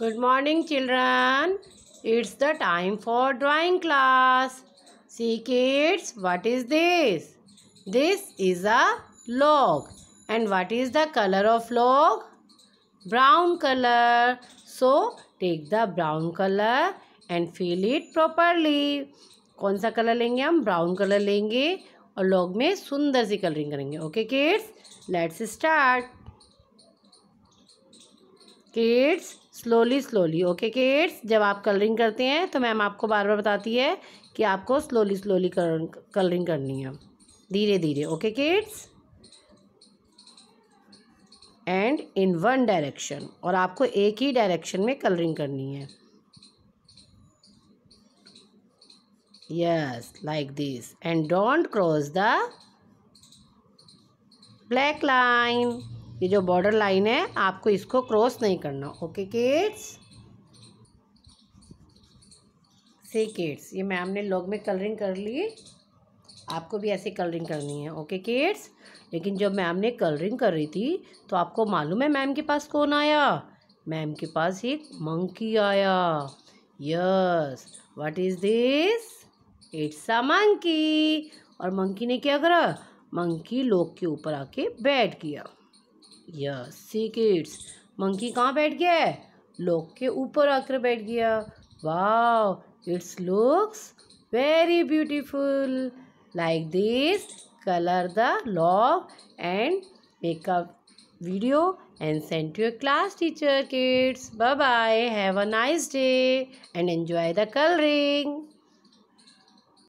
good morning children it's the time for drawing class see kids what is this this is a log and what is the colour of log brown colour so take the brown colour and fill it properly कौन सा colour लेंगे हम brown colour लेंगे और log में सुंदर सी colouring करेंगे okay kids let's start kids slowly slowly okay kids जब आप कलरिंग करते हैं तो मैम आपको बार बार बताती है कि आपको स्लोली स्लोली कलरिंग करनी है धीरे धीरे okay kids and in one direction और आपको एक ही डायरेक्शन में कलरिंग करनी है yes like this and don't cross the black line ये जो बॉर्डर लाइन है आपको इसको क्रॉस नहीं करना ओके किड्स सी किड्स ये मैम ने लोग में कलरिंग कर ली आपको भी ऐसे कलरिंग करनी है ओके किड्स लेकिन जब मैम ने कलरिंग कर रही थी तो आपको मालूम है मैम के पास कौन आया मैम के पास एक मंकी आया yes what is this it's a monkey और मंकी ने क्या करा मंकी लोग के ऊपर आके बैठ गया या सीकेट्स मंकी कहाँ बैठ गया है लॉक के ऊपर आकर बैठ गया वाह it's looks very beautiful like this colour the log and make a video and send to your class teacher kids bye bye have a nice day and enjoy the colouring